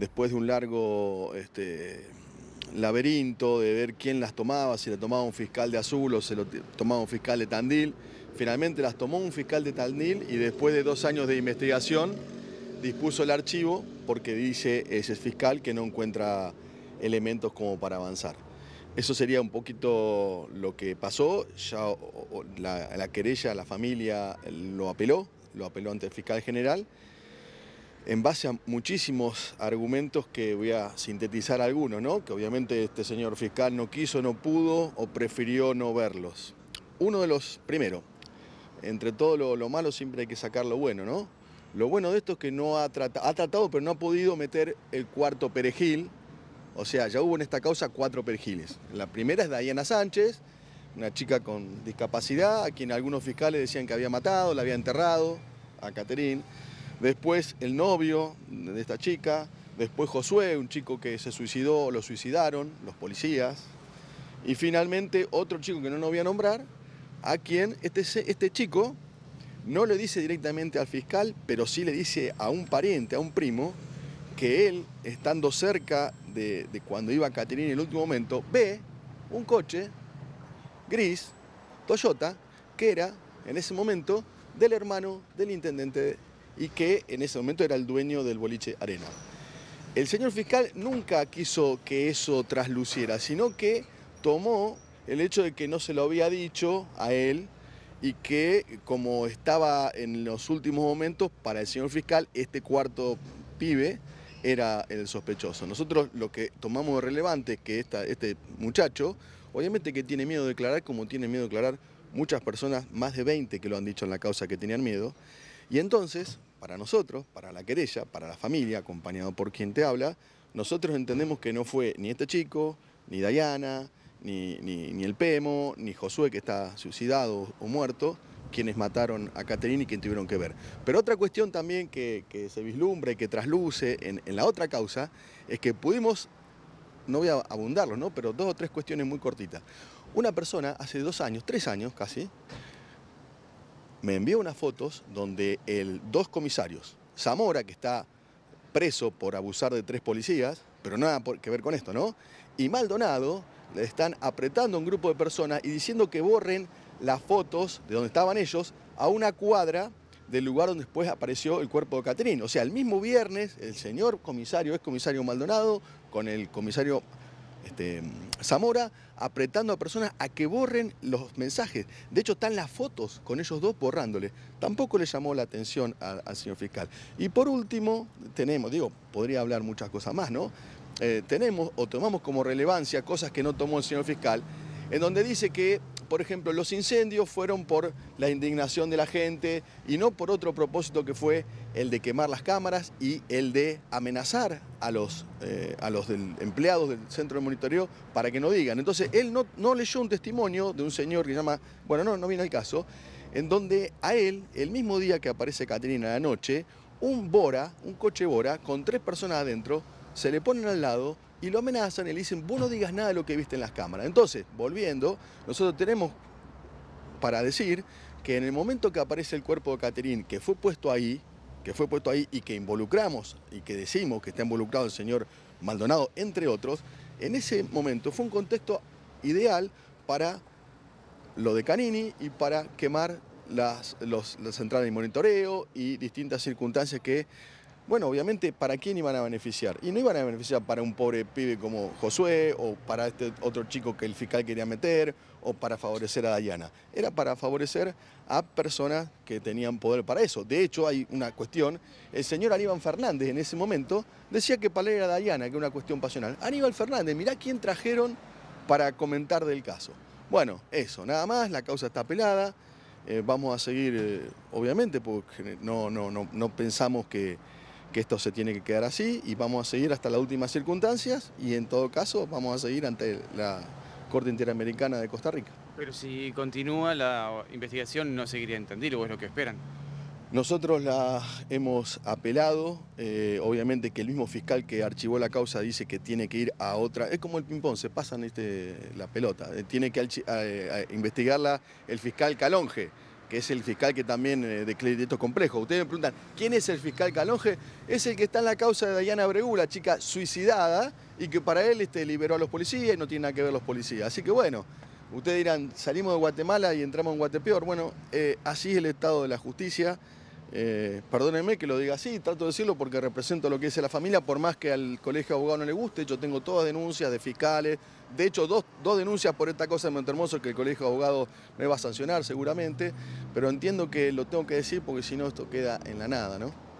Después de un largo este, laberinto de ver quién las tomaba, si la tomaba un fiscal de Azul o se lo tomaba un fiscal de Tandil, finalmente las tomó un fiscal de Tandil y después de dos años de investigación dispuso el archivo porque dice ese fiscal que no encuentra elementos como para avanzar. Eso sería un poquito lo que pasó, ya la querella, la familia lo apeló, lo apeló ante el fiscal general en base a muchísimos argumentos que voy a sintetizar algunos, ¿no? que obviamente este señor fiscal no quiso, no pudo o prefirió no verlos. Uno de los, primero, entre todo lo, malo siempre hay que sacar lo bueno, ¿no? Lo bueno de esto es que no ha, tratado, ha tratado, pero no ha podido meter el cuarto perejil. O sea, ya hubo en esta causa cuatro perejiles. La primera es Diana Sánchez, una chica con discapacidad, a quien algunos fiscales decían que había matado, la había enterrado, a Caterín después el novio de esta chica, después Josué, un chico que se suicidó, lo suicidaron, los policías, y finalmente otro chico que no lo voy a nombrar, a quien este, este chico no le dice directamente al fiscal, pero sí le dice a un pariente, a un primo, que él, estando cerca de, cuando iba a Caterina en el último momento, ve un coche gris, Toyota, que era en ese momento del hermano del intendente y que en ese momento era el dueño del boliche Arena. El señor fiscal nunca quiso que eso trasluciera, sino que tomó el hecho de que no se lo había dicho a él y que como estaba en los últimos momentos para el señor fiscal, este cuarto pibe era el sospechoso. Nosotros lo que tomamos de relevante es que este muchacho, obviamente que tiene miedo de declarar, como tiene miedo de declarar muchas personas, más de 20 que lo han dicho en la causa que tenían miedo, y entonces, para nosotros, para la querella, para la familia, acompañado por quien te habla, nosotros entendemos que no fue ni este chico, ni Dayana, ni, ni, el Pemo, ni Josué que está suicidado o muerto, quienes mataron a Caterina y quien tuvieron que ver. Pero otra cuestión también que, se vislumbre, y que trasluce en, la otra causa es que pudimos, no voy a abundarlo, ¿no? pero dos o tres cuestiones muy cortitas. Una persona hace dos años, tres años casi, me envió unas fotos donde el, dos comisarios, Zamora, que está preso por abusar de tres policías, pero nada que ver con esto, ¿no? Y Maldonado le están apretando a un grupo de personas y diciendo que borren las fotos de donde estaban ellos a una cuadra del lugar donde después apareció el cuerpo de Caterín. O sea, el mismo viernes, el señor comisario, es comisario Maldonado, con el comisario este, Zamora apretando a personas a que borren los mensajes. De hecho, están las fotos con ellos dos borrándoles. Tampoco le llamó la atención al señor fiscal. Y por último, tenemos, digo, podría hablar muchas cosas más, ¿no? Eh, tenemos o tomamos como relevancia cosas que no tomó el señor fiscal, en donde dice que por ejemplo, los incendios fueron por la indignación de la gente y no por otro propósito que fue el de quemar las cámaras y el de amenazar a los, eh, a los empleados del centro de monitoreo para que no digan. Entonces, él no, no leyó un testimonio de un señor que se llama, bueno, no, no viene al caso, en donde a él, el mismo día que aparece Caterina la noche, un Bora, un coche Bora, con tres personas adentro, se le ponen al lado y lo amenazan y le dicen, vos no digas nada de lo que viste en las cámaras. Entonces, volviendo, nosotros tenemos para decir que en el momento que aparece el cuerpo de Caterín, que fue puesto ahí, que fue puesto ahí y que involucramos y que decimos que está involucrado el señor Maldonado, entre otros, en ese momento fue un contexto ideal para lo de Canini y para quemar las, las centrales de monitoreo y distintas circunstancias que bueno, obviamente, ¿para quién iban a beneficiar? Y no iban a beneficiar para un pobre pibe como Josué o para este otro chico que el fiscal quería meter o para favorecer a Dayana. Era para favorecer a personas que tenían poder para eso. De hecho, hay una cuestión. El señor Aníbal Fernández en ese momento decía que para él era Dayana, que era una cuestión pasional. Aníbal Fernández, mirá quién trajeron para comentar del caso. Bueno, eso, nada más, la causa está apelada. Eh, vamos a seguir, eh, obviamente, porque no, no, no, no pensamos que que esto se tiene que quedar así y vamos a seguir hasta las últimas circunstancias y en todo caso vamos a seguir ante la Corte Interamericana de Costa Rica. Pero si continúa la investigación no seguiría entendido, o es lo que esperan. Nosotros la hemos apelado, eh, obviamente que el mismo fiscal que archivó la causa dice que tiene que ir a otra, es como el ping-pong, se pasan este, la pelota, eh, tiene que eh, investigarla el fiscal Calonge que es el fiscal que también eh, de complejos. Ustedes me preguntan, ¿quién es el fiscal Calonge? Es el que está en la causa de Dayana Bregula la chica suicidada, y que para él este, liberó a los policías y no tiene nada que ver los policías. Así que bueno, ustedes dirán, salimos de Guatemala y entramos en Guatepeor. Bueno, eh, así es el estado de la justicia. Eh, perdónenme que lo diga así, trato de decirlo porque represento lo que dice la familia, por más que al colegio de abogados no le guste, yo tengo todas denuncias de fiscales, de hecho dos, denuncias por esta cosa de Montermoso que el colegio de abogados me va a sancionar seguramente, pero entiendo que lo tengo que decir porque si no esto queda en la nada, ¿no?